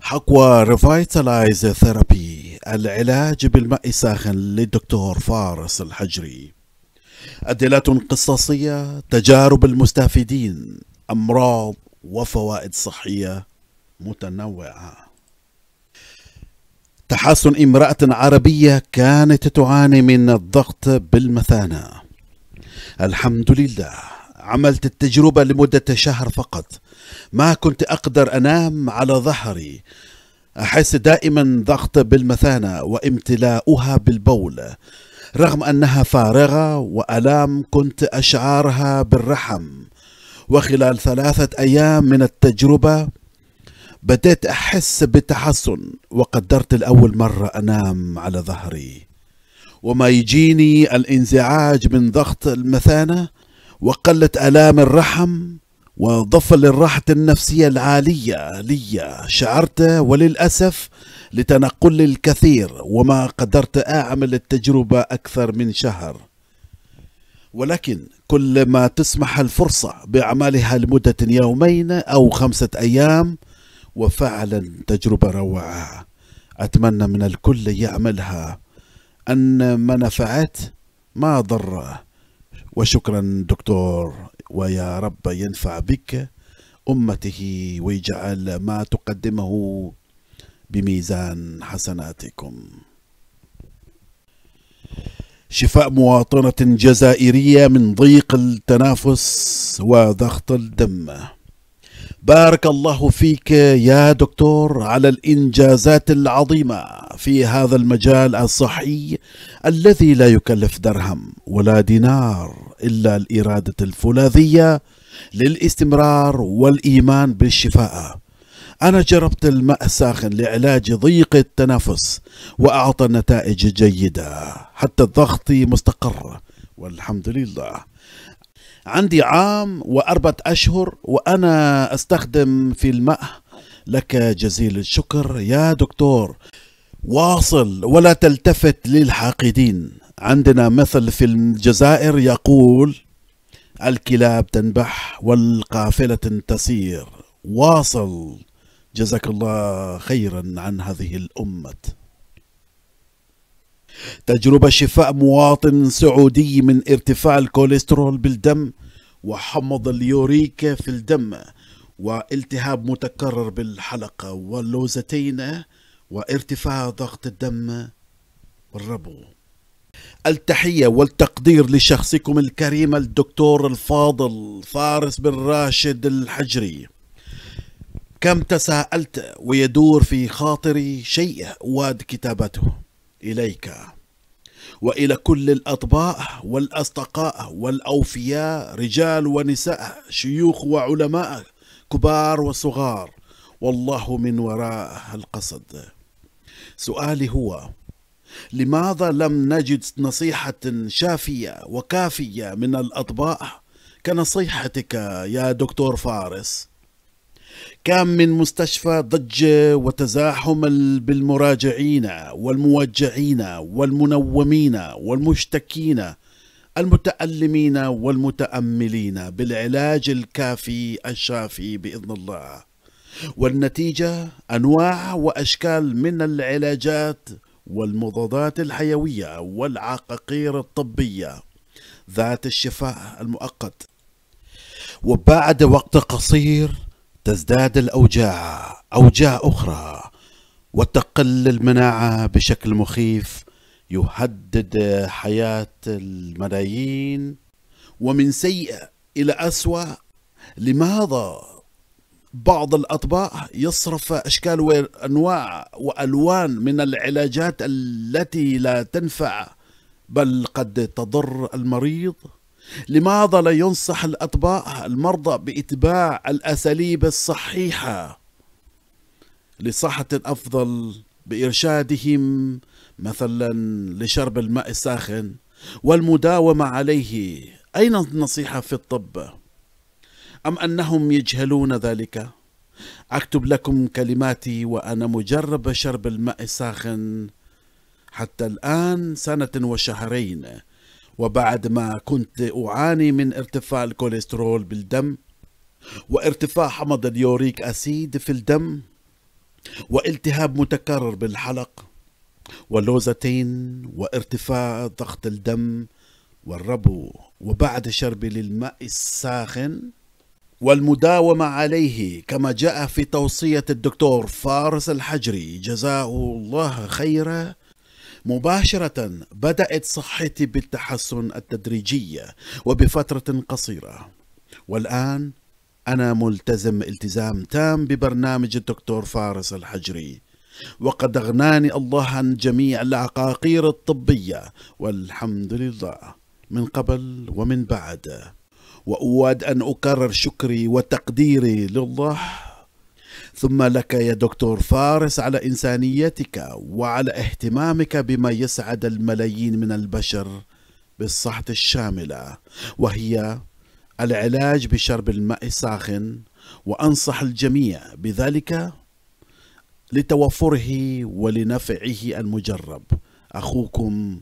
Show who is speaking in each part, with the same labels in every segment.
Speaker 1: حقوى ريفايتلايز ثيرابي العلاج بالماء الساخن للدكتور فارس الحجري أدلة قصصية تجارب المستفيدين أمراض وفوائد صحية متنوعة تحسن امرأة عربية كانت تعاني من الضغط بالمثانة الحمد لله عملت التجربة لمدة شهر فقط ما كنت أقدر أنام على ظهري أحس دائما ضغط بالمثانة وامتلاؤها بالبول رغم أنها فارغة وألام كنت أشعرها بالرحم وخلال ثلاثة أيام من التجربة بدأت أحس بتحسن وقدرت الأول مرة أنام على ظهري وما يجيني الانزعاج من ضغط المثانة وقلت آلام الرحم وضف للراحة النفسية العالية لي شعرت وللأسف لتنقل الكثير وما قدرت أعمل التجربة أكثر من شهر ولكن كلما تسمح الفرصة بأعمالها لمدة يومين أو خمسة أيام وفعلا تجربة روعة أتمنى من الكل يعملها أن ما نفعت ما ضره وشكرا دكتور ويا رب ينفع بك امته ويجعل ما تقدمه بميزان حسناتكم شفاء مواطنة جزائرية من ضيق التنافس وضغط الدم بارك الله فيك يا دكتور على الإنجازات العظيمة في هذا المجال الصحي الذي لا يكلف درهم ولا دينار إلا الإرادة الفولاذية للاستمرار والإيمان بالشفاء أنا جربت الماء الساخن لعلاج ضيق التنفس وأعطى نتائج جيدة حتى الضغط مستقر والحمد لله عندي عام وأربعة أشهر وأنا أستخدم في الماء لك جزيل الشكر يا دكتور واصل ولا تلتفت للحاقدين عندنا مثل في الجزائر يقول الكلاب تنبح والقافلة تسير واصل جزاك الله خيرا عن هذه الأمة تجربة شفاء مواطن سعودي من ارتفاع الكوليسترول بالدم وحمض اليوريكا في الدم والتهاب متكرر بالحلقة واللوزتين وارتفاع ضغط الدم والربو التحية والتقدير لشخصكم الكريم الدكتور الفاضل فارس بن راشد الحجري كم تساءلت ويدور في خاطري شيء واد كتابته إليك والى كل الاطباء والاصدقاء والاوفياء رجال ونساء شيوخ وعلماء كبار وصغار والله من وراء القصد سؤالي هو لماذا لم نجد نصيحة شافية وكافية من الأطباء كنصيحتك يا دكتور فارس؟ كم من مستشفى ضجة وتزاحم بالمراجعين والموجعين والمنومين والمشتكين المتألمين والمتأملين بالعلاج الكافي الشافي بإذن الله والنتيجة أنواع وأشكال من العلاجات والمضادات الحيوية والعقاقير الطبية ذات الشفاء المؤقت وبعد وقت قصير تزداد الأوجاع أوجاع أخرى وتقل المناعة بشكل مخيف يهدد حياة الملايين ومن سيء إلى أسوأ لماذا بعض الأطباء يصرف أشكال وأنواع وألوان من العلاجات التي لا تنفع بل قد تضر المريض لماذا لا ينصح الأطباء المرضى بإتباع الأساليب الصحيحة لصحة أفضل بإرشادهم مثلا لشرب الماء الساخن والمداومة عليه أين النصيحة في الطب؟ أم أنهم يجهلون ذلك أكتب لكم كلماتي وأنا مجرب شرب الماء الساخن حتى الآن سنة وشهرين وبعد ما كنت أعاني من ارتفاع الكوليسترول بالدم وارتفاع حمض اليوريك أسيد في الدم والتهاب متكرر بالحلق واللوزتين وارتفاع ضغط الدم والربو وبعد شربي للماء الساخن والمداومة عليه كما جاء في توصية الدكتور فارس الحجري جزاه الله خيرا مباشرة بدأت صحتي بالتحسن التدريجية وبفترة قصيرة والآن أنا ملتزم التزام تام ببرنامج الدكتور فارس الحجري وقد أغناني الله عن جميع العقاقير الطبية والحمد لله من قبل ومن بعد واود ان اكرر شكري وتقديري لله ثم لك يا دكتور فارس على انسانيتك وعلى اهتمامك بما يسعد الملايين من البشر بالصحة الشاملة وهي العلاج بشرب الماء الساخن وانصح الجميع بذلك لتوفره ولنفعه المجرب اخوكم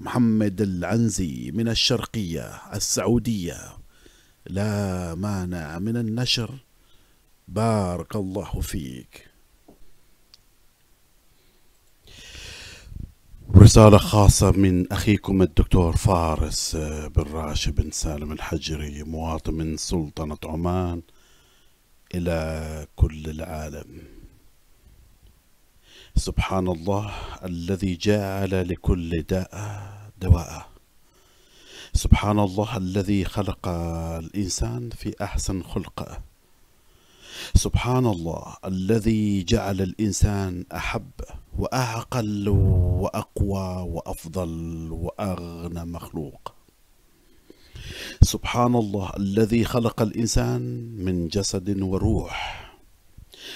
Speaker 1: محمد العنزي من الشرقيه السعوديه لا مانع من النشر بارك الله فيك رسالة خاصة من أخيكم الدكتور فارس بن راشد بن سالم الحجري مواطن من سلطنة عمان إلى كل العالم سبحان الله الذي جعل لكل داء دواءه سبحان الله الذي خلق الإنسان في أحسن خلقه سبحان الله الذي جعل الإنسان أحب وأعقل وأقوى وأفضل وأغنى مخلوق سبحان الله الذي خلق الإنسان من جسد وروح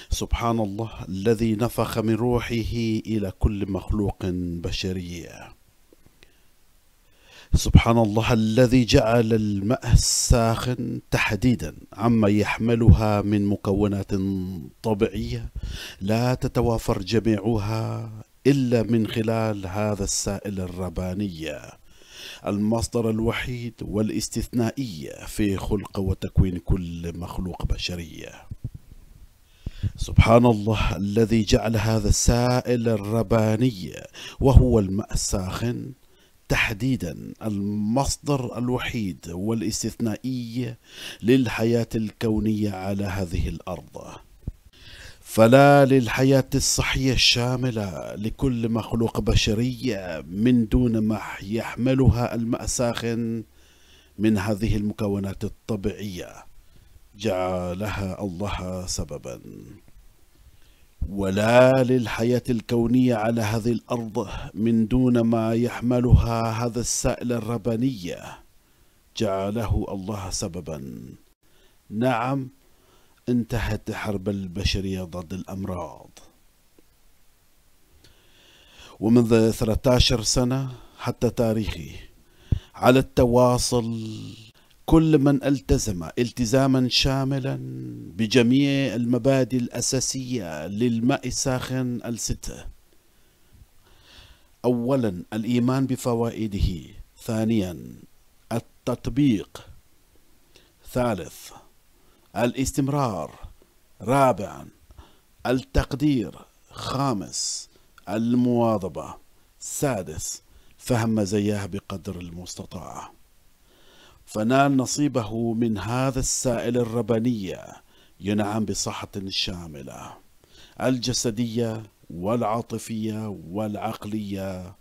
Speaker 1: سبحان الله الذي نفخ من روحه إلى كل مخلوق بشريه سبحان الله الذي جعل الماء الساخن تحديدا عما يحملها من مكونات طبيعيه لا تتوافر جميعها الا من خلال هذا السائل الربانيه المصدر الوحيد والاستثنائي في خلق وتكوين كل مخلوق بشريه سبحان الله الذي جعل هذا السائل الرباني وهو الماء الساخن تحديدا المصدر الوحيد والاستثنائي للحياه الكونيه على هذه الارض فلا للحياه الصحيه الشامله لكل مخلوق بشري من دون ما يحملها الماساخن من هذه المكونات الطبيعيه جعلها الله سببا ولا للحياة الكونية على هذه الأرض من دون ما يحملها هذا السائل الرباني جعله الله سببا نعم انتهت حرب البشرية ضد الأمراض ومنذ 13 سنة حتى تاريخي على التواصل كل من التزم التزاما شاملا بجميع المبادئ الأساسية للماء الساخن الستة أولا الإيمان بفوائده ثانيا التطبيق ثالث الاستمرار رابعا التقدير خامس المواظبة سادس فهم مزاياه بقدر المستطاع فنال نصيبه من هذا السائل الربانية ينعم بصحة شاملة الجسدية والعاطفية والعقلية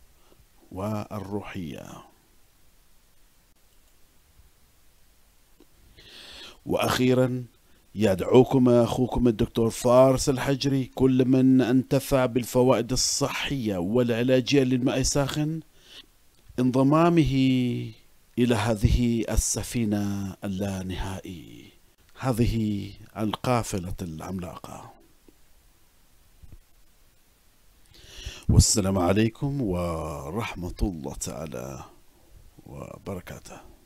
Speaker 1: والروحية وأخيرا يدعوكم أخوكم الدكتور فارس الحجري كل من انتفع بالفوائد الصحية والعلاجية للماء الساخن انضمامه إلى هذه السفينة اللانهائي هذه القافلة العملاقة والسلام عليكم ورحمة الله تعالى وبركاته